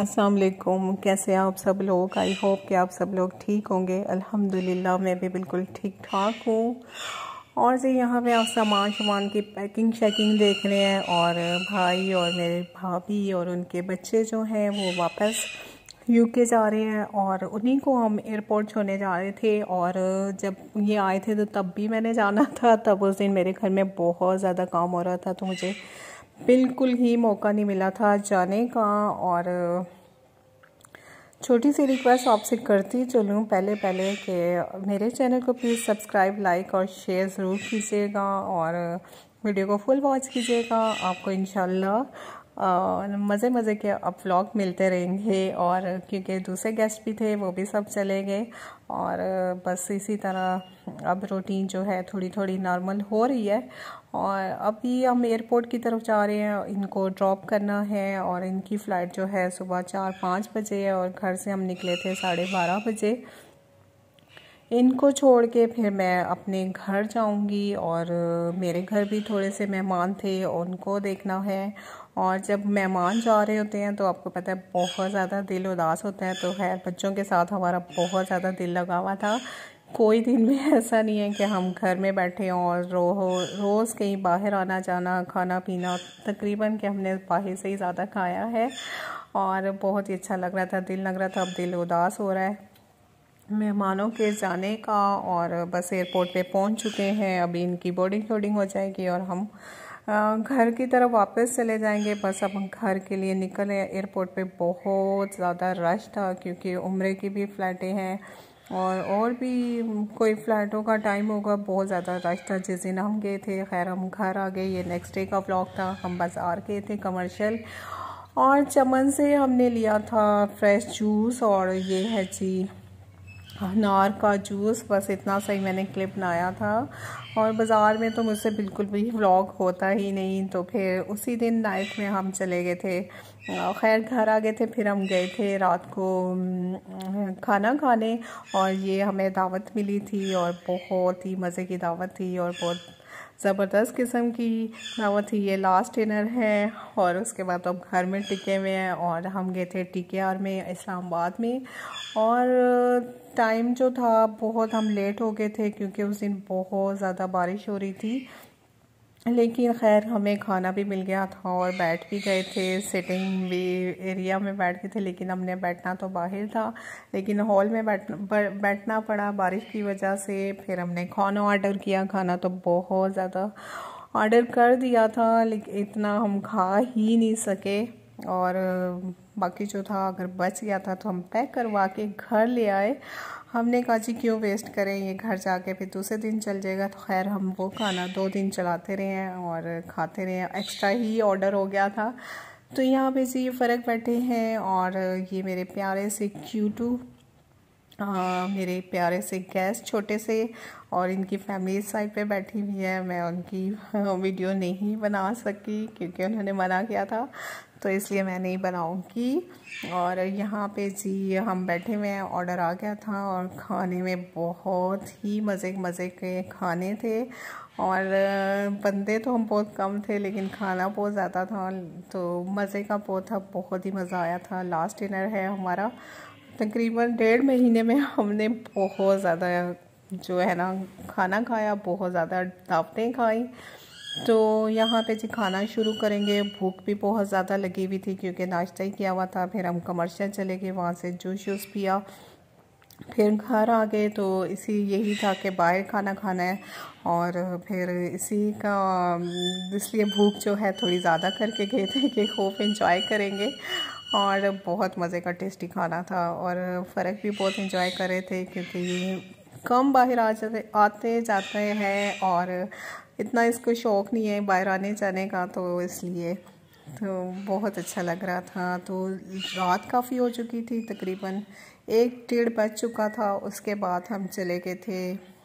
अस्सलाम वालेकुम कैसे आप सब लोग आई होप कि आप सब लोग ठीक होंगे अल्हम्दुलिल्लाह मैं भी बिल्कुल ठीक ठाक हूँ और जी यहाँ पे आप सामान सामान की पैकिंग शैकिंग देख रहे हैं और भाई और मेरे भाभी और उनके बच्चे जो हैं वो वापस यूके जा रहे हैं और उन्हीं को हम एयरपोर्ट छोड़ने जा रहे थे और जब ये आए थे तो तब भी मैंने जाना था तब उस दिन मेरे घर में बहुत ज़्यादा काम हो रहा था तो मुझे बिल्कुल ही मौका नहीं मिला था जाने का और छोटी सी रिक्वेस्ट आपसे करती चलूँ पहले पहले कि मेरे चैनल को प्लीज़ सब्सक्राइब लाइक और शेयर ज़रूर कीजिएगा और वीडियो को फुल वॉच कीजिएगा आपको इन मज़े मज़े के अब व्लॉग मिलते रहेंगे और क्योंकि दूसरे गेस्ट भी थे वो भी सब चले गए और बस इसी तरह अब रूटीन जो है थोड़ी थोड़ी नॉर्मल हो रही है और अभी हम एयरपोर्ट की तरफ जा रहे हैं इनको ड्रॉप करना है और इनकी फ़्लाइट जो है सुबह चार पाँच बजे है और घर से हम निकले थे साढ़े बारह बजे इनको छोड़ के फिर मैं अपने घर जाऊंगी और मेरे घर भी थोड़े से मेहमान थे उनको देखना है और जब मेहमान जा रहे होते हैं तो आपको पता है बहुत ज़्यादा दिल उदास होता है तो खैर बच्चों के साथ हमारा बहुत ज़्यादा दिल लगा हुआ था कोई दिन में ऐसा नहीं है कि हम घर में बैठे हों और रो हो रोज़ कहीं बाहर आना जाना खाना पीना तकरीबन कि हमने बाहर से ही ज़्यादा खाया है और बहुत ही अच्छा लग रहा था दिल लग रहा था अब दिल उदास हो रहा है मेहमानों के जाने का और बस एयरपोर्ट पे पहुंच चुके हैं अभी इनकी बोर्डिंग शोर्डिंग हो जाएगी और हम घर की तरफ वापस चले जाएंगे बस अब घर के लिए निकले एयरपोर्ट पे बहुत ज़्यादा रश था क्योंकि उम्र की भी फ़्लाइटें हैं और और भी कोई फ़्लाइटों का टाइम होगा बहुत ज़्यादा रश था जिस दिन हम गए थे खैर हम घर आ गए ये नेक्स्ट डे का ब्लॉग था हम बाज़ार गए थे कमर्शियल और चमन से हमने लिया था फ्रेश जूस और ये है जी अनार का जूस बस इतना सही मैंने क्लिप बनाया था और बाज़ार में तो मुझसे बिल्कुल भी व्लॉग होता ही नहीं तो फिर उसी दिन नाइट में हम चले गए थे खैर घर आ गए थे फिर हम गए थे रात को खाना खाने और ये हमें दावत मिली थी और बहुत ही मज़े की दावत थी और बहुत ज़बरदस्त किस्म की दावत थी ये लास्ट डिनर है और उसके बाद हम तो घर में टिके हुए हैं और हम गए थे टी आर में इस्लामाबाद में और टाइम जो था बहुत हम लेट हो गए थे क्योंकि उस दिन बहुत ज़्यादा बारिश हो रही थी लेकिन खैर हमें खाना भी मिल गया था और बैठ भी गए थे सिटिंग भी एरिया में बैठ गए थे लेकिन हमने बैठना तो बाहर था लेकिन हॉल में बैठ बैठना पड़ा बारिश की वजह से फिर हमने खाना ऑर्डर किया खाना तो बहुत ज़्यादा ऑर्डर कर दिया था लेकिन इतना हम खा ही नहीं सके और बाकी जो था अगर बच गया था तो हम पैक करवा के घर ले आए हमने कहा जी क्यों वेस्ट करें ये घर जाके फिर दूसरे दिन चल जाएगा तो खैर हम वो खाना दो दिन चलाते रहे और खाते रहे एक्स्ट्रा ही ऑर्डर हो गया था तो यहाँ पे से ये फ़र्क बैठे हैं और ये मेरे प्यारे से क्यूटू आ, हाँ, मेरे प्यारे से गेस्ट छोटे से और इनकी फैमिली साइड पे बैठी हुई है मैं उनकी वीडियो नहीं बना सकी क्योंकि उन्होंने मना किया था तो इसलिए मैं नहीं बनाऊंगी और यहाँ पे जी हम बैठे हुए हैं ऑर्डर आ गया था और खाने में बहुत ही मज़े मज़े के खाने थे और बंदे तो हम बहुत कम थे लेकिन खाना बहुत ज़्यादा था तो मज़े का बहुत था बहुत ही मज़ा आया था लास्ट डिनर है हमारा तकरीबन डेढ़ महीने में हमने बहुत ज़्यादा जो है ना खाना खाया बहुत ज़्यादा दावतें खाई तो यहाँ पे जी खाना शुरू करेंगे भूख भी बहुत ज़्यादा लगी हुई थी क्योंकि नाश्ता ही किया हुआ था फिर हम कमर्शियल चले गए वहाँ से जूस वूस पिया फिर घर आ गए तो इसी यही था कि बाहर खाना खाना है और फिर इसी का इसलिए भूख जो है थोड़ी ज़्यादा करके गए थे कि खूब इंजॉय करेंगे और बहुत मज़े का टेस्टी खाना था और फ़र्क भी बहुत इंजॉय कर रहे थे क्योंकि कम बाहर आ जाते आते जाते हैं और इतना इसको शौक़ नहीं है बाहर आने जाने का तो इसलिए तो बहुत अच्छा लग रहा था तो रात काफ़ी हो चुकी थी तकरीबन एक डेढ़ बज चुका था उसके बाद हम चले गए थे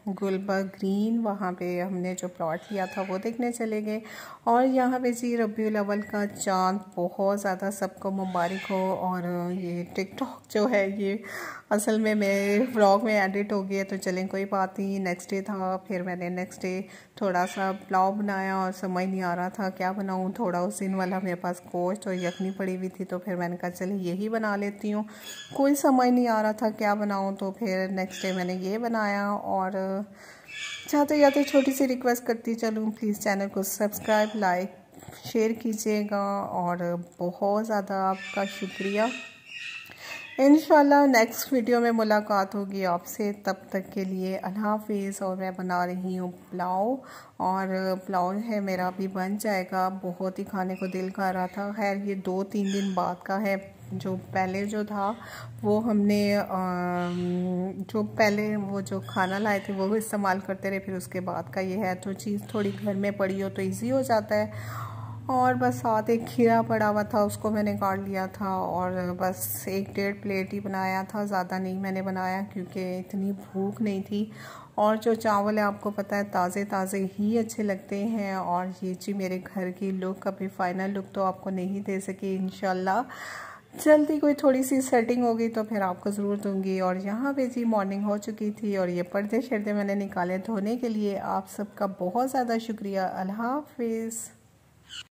गुलबर्ग ग्रीन वहाँ पे हमने जो प्लॉट लिया था वो देखने चले गए और यहाँ पे जी रबी अवल का चांद बहुत ज़्यादा सबको मुबारक हो और ये टिकटॉक जो है ये असल में मेरे ब्लॉग में एडिट हो गया तो चलें कोई बात नहीं नेक्स्ट डे था फिर मैंने नेक्स्ट डे थोड़ा सा प्लाव बनाया और समझ नहीं आ रहा था क्या बनाऊँ थोड़ा उस दिन वाला मेरे पास गोश्त और यखनी पड़ी हुई थी तो फिर मैंने कहा चलिए यही बना लेती हूँ कोई समझ नहीं आ रहा था क्या बनाऊँ तो फिर नेक्स्ट डे मैंने ये बनाया और चाहते जाते तो छोटी सी रिक्वेस्ट करती चलूँ प्लीज़ चैनल को सब्सक्राइब लाइक शेयर कीजिएगा और बहुत ज़्यादा आपका शुक्रिया इन नेक्स्ट वीडियो में मुलाकात होगी आपसे तब तक के लिए अल्लाह और मैं बना रही हूँ पुलाव और पुलाव है मेरा भी बन जाएगा बहुत ही खाने को दिल कर रहा था खैर ये दो तीन दिन बाद का है जो पहले जो था वो हमने आ, जो पहले वो जो खाना लाए थे वो इस्तेमाल करते रहे फिर उसके बाद का ये है तो चीज़ थोड़ी घर में पड़ी हो तो ईजी हो जाता है और बस साथ एक खीरा पड़ा हुआ था उसको मैंने काट लिया था और बस एक डेढ़ प्लेट ही बनाया था ज़्यादा नहीं मैंने बनाया क्योंकि इतनी भूख नहीं थी और जो चावल है आपको पता है ताज़े ताज़े ही अच्छे लगते हैं और ये जी मेरे घर की लुक अभी फ़ाइनल लुक तो आपको नहीं दे सकी इनशाला जल्दी कोई थोड़ी सी सेटिंग होगी तो फिर आपको ज़रूर दूंगी और यहाँ पे जी मॉर्निंग हो चुकी थी और ये पर्दे शर्दे मैंने निकाले धोने के लिए आप सबका बहुत ज़्यादा शुक्रिया अल्लाह हाफिज़